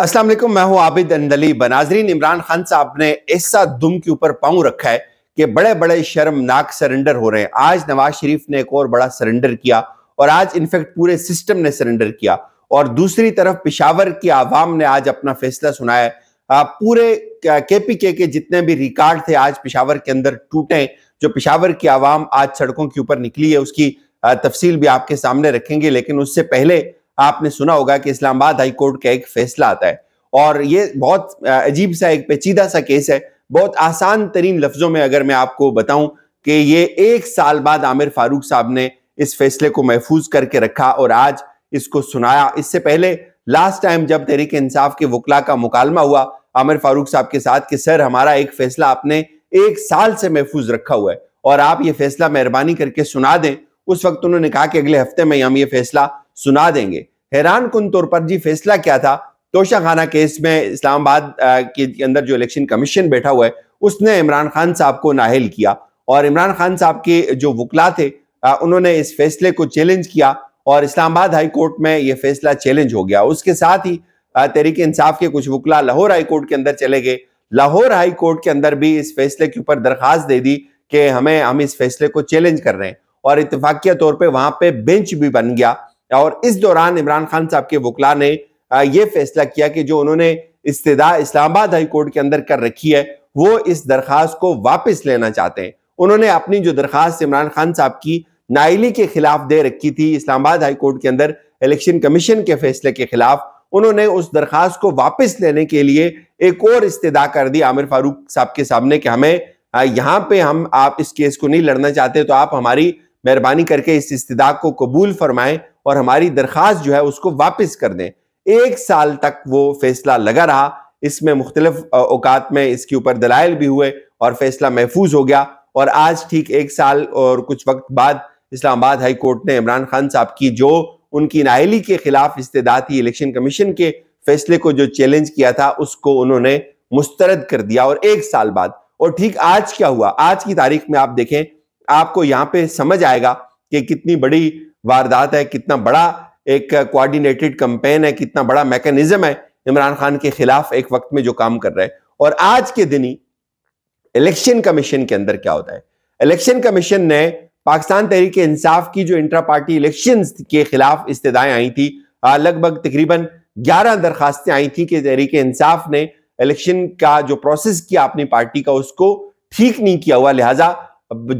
अस्सलाम मैं हूं आबिद अंदली बनाजरीन इमरान खान साहब ने ऐसा दुम के ऊपर पाऊं रखा है कि बड़े बड़े शर्मनाक सरेंडर हो रहे हैं आज नवाज शरीफ ने एक और बड़ा सरेंडर किया और आज इनफैक्ट पूरे सिस्टम ने सरेंडर किया और दूसरी तरफ पिशावर की आवाम ने आज अपना फैसला सुनाया पूरे के पी के, के जितने भी रिकॉर्ड थे आज पिशावर के अंदर टूटे जो पिशावर की आवाम आज सड़कों के ऊपर निकली है उसकी तफसील भी आपके सामने रखेंगे लेकिन उससे पहले आपने सुना होगा कि इस्लामाबाद हाई कोर्ट का एक फैसला आता है और ये बहुत अजीब सा एक पेचीदा सा केस है बहुत आसान तरीन लफ्जों में अगर मैं आपको बताऊं कि ये एक साल बाद आमिर फारूक साहब ने इस फैसले को महफूज करके रखा और आज इसको सुनाया इससे पहले लास्ट टाइम जब तहरीक इंसाफ के वकला का मुकालमा हुआ आमिर फारूक साहब के साथ कि सर हमारा एक फैसला आपने एक साल से महफूज रखा हुआ है और आप ये फैसला मेहरबानी करके सुना दें उस वक्त उन्होंने कहा कि अगले हफ्ते में हम ये फैसला सुना देंगे हैरान कन तौर पर जी फैसला क्या था तोशा खाना केस में इस्लामाबाद के अंदर जो इलेक्शन कमीशन बैठा हुआ है उसने इमरान खान साहब को नाहल किया और इमरान खान साहब के जो वकला थे उन्होंने इस फैसले को चैलेंज किया और इस्लामाबाद हाई कोर्ट में यह फैसला चैलेंज हो गया उसके साथ ही तहरीक इंसाफ के कुछ वकला लाहौर हाई कोर्ट के अंदर चले गए लाहौर हाई कोर्ट के अंदर भी इस फैसले के ऊपर दरख्वास्त दे दी कि हमें हम इस फैसले को चैलेंज कर रहे हैं और इतफाकिया तौर पर वहां पर बेंच भी बन गया और इस दौरान इमरान खान साहब के वकला ने यह फैसला किया कि जो उन्होंने इस्तः इस्लामाबाद हाई कोर्ट के अंदर कर रखी है वो इस दरखास्त को वापस लेना चाहते हैं उन्होंने अपनी जो दरखास्त इमरान खान साहब की नाइली के खिलाफ दे रखी थी इस्लामाबाद हाई कोर्ट के अंदर इलेक्शन कमीशन के फैसले के खिलाफ उन्होंने उस दरखास्त को वापस लेने के लिए एक और इस्तः कर दी आमिर फारूक साहब के सामने कि हमें यहाँ पे हम आप इस केस को नहीं लड़ना चाहते तो आप हमारी मेहरबानी करके इस इस्तः को कबूल फरमाएं और हमारी दरखास्त जो है उसको वापस कर दें एक साल तक वो फैसला लगा रहा इसमें मुख्तलिफ अवकात में इसके ऊपर दलाइल भी हुए और फैसला महफूज हो गया और आज ठीक एक साल और कुछ वक्त बाद इस्लामाबाद हाई कोर्ट ने इमरान खान साहब की जो उनकी नाइली के खिलाफ इस्तेदा थी इलेक्शन कमीशन के फैसले को जो चैलेंज किया था उसको उन्होंने मुस्तरद कर दिया और एक साल बाद और ठीक आज क्या हुआ आज की तारीख में आप देखें आपको यहाँ पे समझ आएगा कि कितनी बड़ी वारदात है कितना बड़ा एक कोऑर्डिनेटेड कंपेन है कितना बड़ा मैकेनिज्म है इमरान खान के खिलाफ एक वक्त में जो काम कर रहे हैं और आज के दिन ही इलेक्शन कमीशन के अंदर क्या होता है इलेक्शन कमीशन ने पाकिस्तान तहरीक इंसाफ की जो इंट्रा पार्टी इलेक्शन के खिलाफ इस्तेदाएं आई थी लगभग तकरीबन ग्यारह दरखास्तें आई थी कि तहरीक इंसाफ ने इलेक्शन का जो प्रोसेस किया अपनी पार्टी का उसको ठीक नहीं किया हुआ लिहाजा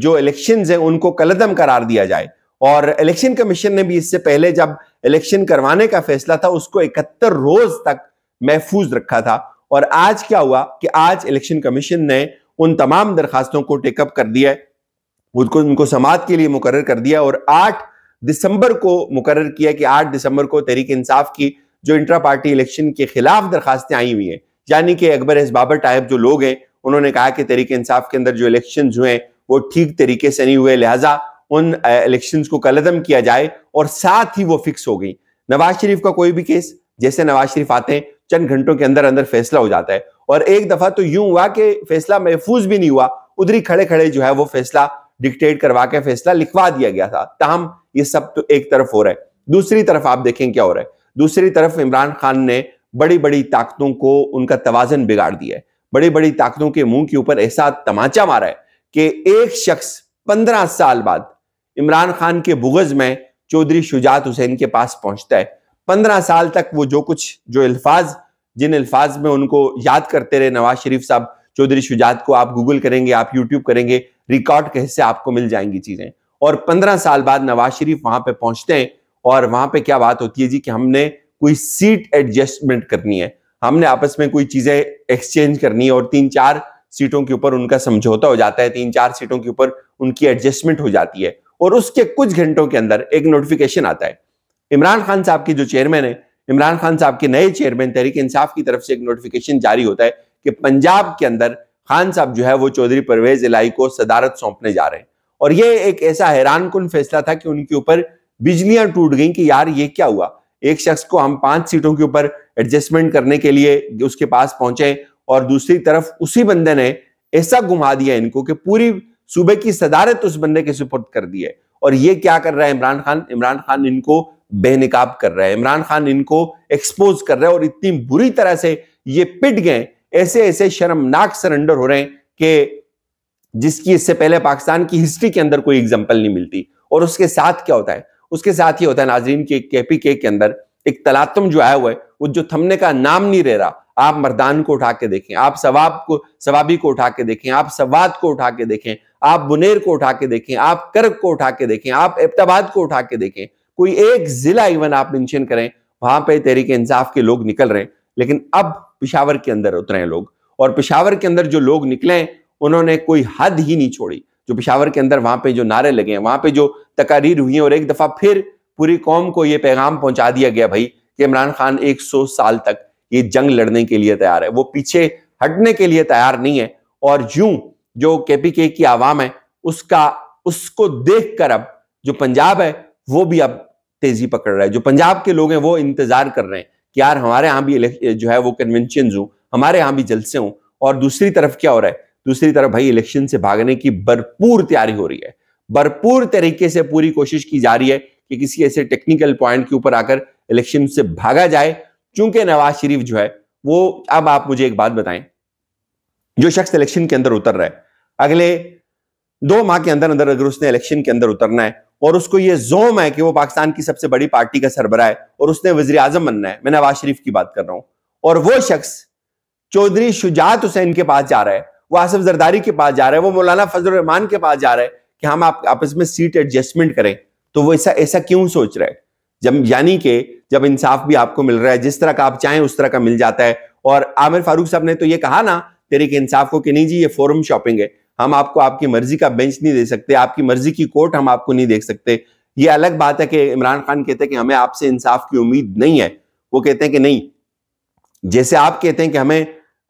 जो इलेक्शन है उनको कलदम करार दिया जाए और इलेक्शन कमीशन ने भी इससे पहले जब इलेक्शन करवाने का फैसला था उसको इकहत्तर रोज तक महफूज रखा था और आज क्या हुआ कि आज इलेक्शन कमीशन ने उन तमाम दरखास्तों को टेकअप कर दिया है उनको उनको समाज के लिए मुकर कर दिया और आठ दिसंबर को मुकर किया कि आठ दिसंबर को तहरीक इंसाफ की जो इंट्रा पार्टी इलेक्शन के खिलाफ दरखास्तें आई हुई हैं यानी कि अकबर एस बाबर टाइप जो लोग हैं उन्होंने कहा कि तहरीक इंसाफ के अंदर जो इलेक्शन हुए वो ठीक तरीके से नहीं हुए लिहाजा उन इलेक्शंस को कलदम किया जाए और साथ ही वो फिक्स हो गई नवाज शरीफ का कोई भी केस जैसे नवाज शरीफ आते हैं चंद घंटों के अंदर अंदर फैसला हो जाता है और एक दफा तो यूं हुआ कि फैसला महफूज भी नहीं हुआ उधरी खड़े खड़े जो है वो फैसला डिक्टेट करवा के फैसला लिखवा दिया गया था तहम ये सब तो एक तरफ हो रहा है दूसरी तरफ आप देखें क्या हो रहा है दूसरी तरफ इमरान खान ने बड़ी बड़ी ताकतों को उनका तोजन बिगाड़ दिया है बड़ी बड़ी ताकतों के मुंह के ऊपर ऐसा तमाचा मारा है कि एक शख्स पंद्रह साल बाद इमरान खान के बुगज में चौधरी शुजात हुसैन के पास पहुंचता है पंद्रह साल तक वो जो कुछ जो अल्फाज जिन अल्फाज में उनको याद करते रहे नवाज शरीफ साहब चौधरी शुजात को आप गूगल करेंगे आप यूट्यूब करेंगे रिकॉर्ड कैसे आपको मिल जाएंगी चीजें और पंद्रह साल बाद नवाज शरीफ वहां पे पहुंचते हैं और वहां पे क्या बात होती है जी कि हमने कोई सीट एडजस्टमेंट करनी है हमने आपस में कोई चीजें एक्सचेंज करनी है और तीन चार सीटों के ऊपर उनका समझौता हो जाता है तीन चार सीटों के ऊपर उनकी एडजस्टमेंट हो जाती है और उसके कुछ घंटों के अंदर एक नोटिफिकेशन आता है इमरान खान साहब की जो चेयरमैन है इमरान खान साहब के नए चेयरमैन तहरीक इंसाफ की तरफ से एक नोटिफिकेशन जारी होता है कि पंजाब के अंदर खान साहब जो है वो चौधरी परवेज इलाई को सदारत सौंपने जा रहे हैं और ये एक ऐसा हैरान कन फैसला था कि उनके ऊपर बिजलियां टूट गई कि यार ये क्या हुआ एक शख्स को हम पांच सीटों के ऊपर एडजस्टमेंट करने के लिए उसके पास पहुंचे और दूसरी तरफ उसी बंदे ने ऐसा घुमा दिया इनको कि पूरी सूबे की सदारत उस बंदे के सुपुर्द कर दी है और ये क्या कर रहा है इमरान खान इमरान खान इनको बेनकाब कर रहा है इमरान खान इनको एक्सपोज कर रहा है और इतनी बुरी तरह से ये पिट गए ऐसे ऐसे शर्मनाक सरेंडर हो रहे हैं कि जिसकी इससे पहले पाकिस्तान की हिस्ट्री के अंदर कोई एग्जाम्पल नहीं मिलती और उसके साथ क्या होता है उसके साथ ये होता है नाजरीन के केपी के, के अंदर एक तलातम जो आया हुआ है वो जो थमने का नाम नहीं रह रहा आप मर्दान को उठा के देखें आप सवाब को सवाबी को उठा के देखें आप सवाद को उठा के देखें आप बुनेर को उठा के देखें आप कर्क को उठा के देखें आप एबटाबाद को उठा के देखें कोई एक जिला इवन आप मेंशन करें वहां पे तहरीक इंसाफ के लोग निकल रहे हैं लेकिन अब पिशावर के अंदर उतरे हैं लोग और पिशावर के अंदर जो लोग निकले उन्होंने कोई हद ही नहीं छोड़ी जो पिशावर के अंदर वहां पे जो नारे लगे हैं वहां पे जो तकारीर हुई है और एक दफा फिर पूरी कौम को ये पैगाम पहुंचा दिया गया भाई कि इमरान खान 100 साल तक ये जंग लड़ने के लिए तैयार है वो पीछे हटने के लिए तैयार नहीं है और यूं जो केपीके की आवाम है उसका उसको देखकर अब जो पंजाब है वो भी अब तेजी पकड़ रहा है जो पंजाब के लोग हैं वो इंतजार कर रहे हैं कि यार हमारे यहाँ भी जो है वो कन्वेंशन हो हमारे यहाँ भी जलसे हों और दूसरी तरफ क्या हो रहा है दूसरी तरफ भाई इलेक्शन से भागने की भरपूर तैयारी हो रही है भरपूर तरीके से पूरी कोशिश की जा रही है कि किसी ऐसे टेक्निकल पॉइंट के ऊपर आकर इलेक्शन से भागा जाए चूंकि नवाज शरीफ जो है वो अब आप मुझे एक बात बताएं जो शख्स इलेक्शन के अंदर उतर रहा है अगले दो माह के अंदर अंदर अगर उसने इलेक्शन के अंदर उतरना है और उसको ये जोम है कि वो पाकिस्तान की सबसे बड़ी पार्टी का सरबरा है और उसने वजी आजम बनना है मैं नवाज शरीफ की बात कर रहा हूं और वो शख्स चौधरी शुजात हुसैन के पास जा रहा है वो आसफ जरदारी के पास जा रहा है वो मौलाना फजल रहमान के पास जा रहा है कि हम आप आपस में सीट एडजस्टमेंट करें तो वो ऐसा ऐसा क्यों सोच रहा है जब यानी कि जब इंसाफ भी आपको मिल रहा है जिस तरह का आप चाहें उस तरह का मिल जाता है और आमिर फारूक साहब ने तो ये कहा ना तेरे के इंसाफ को कि नहीं जी ये फोरम शॉपिंग है हम आपको आपकी मर्जी का बेंच नहीं दे सकते आपकी मर्जी की कोर्ट हम आपको नहीं देख सकते ये अलग बात है कि इमरान खान कहते हैं कि हमें आपसे इंसाफ की उम्मीद नहीं है वो कहते हैं कि नहीं जैसे आप कहते हैं कि हमें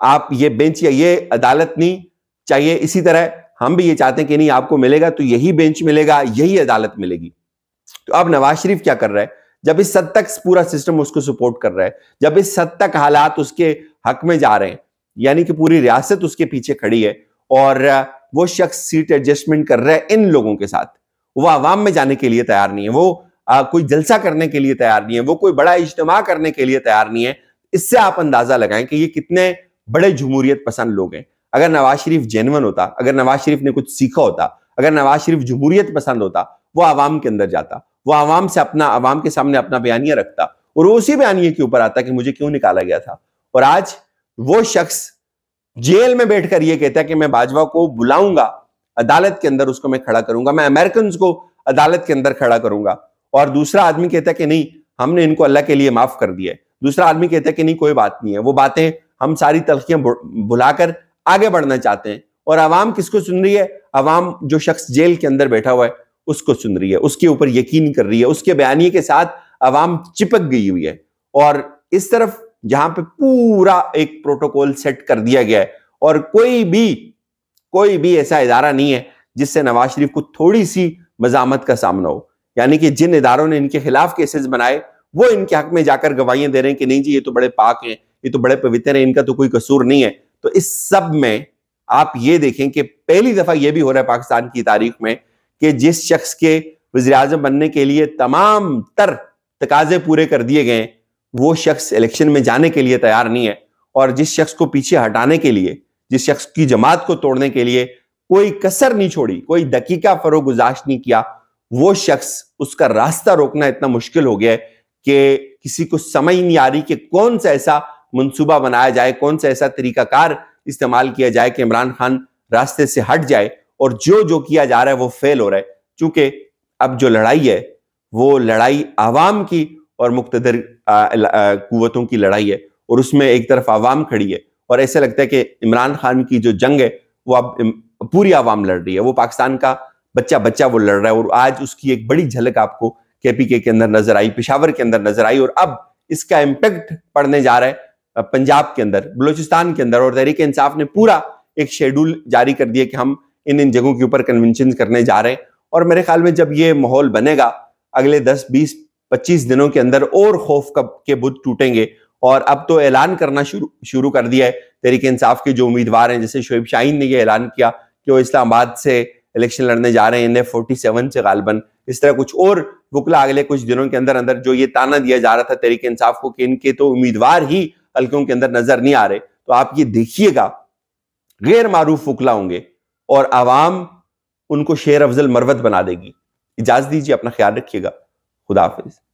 आप ये बेंच या ये अदालत नहीं चाहिए इसी तरह हम भी ये चाहते हैं कि नहीं आपको मिलेगा तो यही बेंच मिलेगा यही अदालत मिलेगी तो अब नवाज शरीफ क्या कर रहा है जब इस हद तक पूरा सिस्टम उसको सपोर्ट कर रहा है जब इस हद तक हालात उसके हक में जा रहे हैं यानी कि पूरी रियासत उसके पीछे खड़ी है और वो शख्स सीट एडजस्टमेंट कर रहा है इन लोगों के साथ वो आवाम में जाने के लिए तैयार नहीं है वो आ, कोई जलसा करने के लिए तैयार नहीं है वो कोई बड़ा इज्तम करने के लिए तैयार नहीं है इससे आप अंदाजा लगाएं कि ये कितने बड़े जमहूरियत पसंद लोग हैं अगर नवाज शरीफ जेनवन होता अगर नवाज शरीफ ने कुछ सीखा होता अगर नवाज शरीफ जमहूरियत पसंद होता वो आवाम के अंदर जाता वो आवाम से अपना आवाम के सामने अपना बयानिया रखता और वो उसी बयानिए के ऊपर आता कि मुझे क्यों निकाला गया था और आज वो शख्स जेल में बैठकर यह कहता है कि मैं बाजवा को बुलाऊंगा अदालत के अंदर उसको मैं खड़ा करूंगा मैं अमेरिकन को अदालत के अंदर खड़ा करूंगा और दूसरा आदमी कहता है कि नहीं हमने इनको अल्लाह के लिए माफ कर दिया है दूसरा आदमी कहता है कि नहीं कोई बात नहीं है वो बातें हम सारी तलखियां भुलाकर आगे बढ़ना चाहते हैं और आवाम किसको सुन रही है आवाम जो शख्स जेल के अंदर बैठा हुआ है उसको सुन रही है उसके ऊपर यकीन कर रही है उसके बयानी के साथ आवाम चिपक गई हुई है और इस तरफ जहां पे पूरा एक प्रोटोकॉल सेट कर दिया गया है और कोई भी कोई भी ऐसा इदारा नहीं है जिससे नवाज शरीफ को थोड़ी सी मजामत का सामना हो यानी कि जिन इदारों ने इनके खिलाफ केसेस बनाए वो इनके हक में जाकर गवाहियां दे रहे हैं कि नहीं जी ये तो बड़े पाक हैं ये तो बड़े पवित्र हैं इनका तो कोई कसूर नहीं है तो इस सब में आप ये देखें कि पहली दफा यह भी हो रहा है पाकिस्तान की तारीख में कि जिस शख्स के वजी बनने के लिए तमाम तर तकाजे पूरे कर दिए गए वो शख्स इलेक्शन में जाने के लिए तैयार नहीं है और जिस शख्स को पीछे हटाने के लिए जिस शख्स की जमात को तोड़ने के लिए कोई कसर नहीं छोड़ी कोई दकीका फरो गुजाश नहीं किया वो शख्स उसका रास्ता रोकना इतना मुश्किल हो गया है कि किसी को समझ नहीं आ रही कि कौन सा ऐसा मंसूबा बनाया जाए कौन सा ऐसा तरीकाकार इस्तेमाल किया जाए कि इमरान खान रास्ते से हट जाए और जो जो किया जा रहा है वो फेल हो रहा है चूंकि अब जो लड़ाई है वो लड़ाई आवाम की और मुख्तर कुतों की लड़ाई है और उसमें एक तरफ आवाम खड़ी है और ऐसे लगता है कि इमरान खान की जो जंग है वो अब पूरी आवाम लड़ रही है वो पाकिस्तान का बच्चा बच्चा वो लड़ रहा है और आज उसकी एक बड़ी झलक आपको केपीके के अंदर नजर आई पिशावर के अंदर नजर आई और अब इसका इम्पेक्ट पड़ने जा रहा है पंजाब के अंदर बलोचिस्तान के अंदर और तहरीक इंसाफ ने पूरा एक शेड्यूल जारी कर दिया कि हम इन इन जगहों के ऊपर कन्वेंशन करने जा रहे हैं और मेरे ख्याल में जब ये माहौल बनेगा अगले दस बीस 25 दिनों के अंदर और खौफ का के बुध टूटेंगे और अब तो ऐलान करना शुरू शुरू कर दिया है तरीके इंसाफ के जो उम्मीदवार हैं जैसे शोब शाहीन ने यह ऐलान किया कि वो इस्लामाबाद से इलेक्शन लड़ने जा रहे हैं इन्हें फोर्टी सेवन से गालबन इस तरह कुछ और बुकला अगले कुछ दिनों के अंदर अंदर जो ये ताना दिया जा रहा था तरीके इंसाफ को कि इनके तो उम्मीदवार ही हल्कों के अंदर नजर नहीं आ रहे तो आप ये देखिएगा गैर मारूफ वकला होंगे और आवाम उनको शेर अफजल मरवत बना देगी इजाजत दीजिए अपना ख्याल रखिएगा खुदाफिज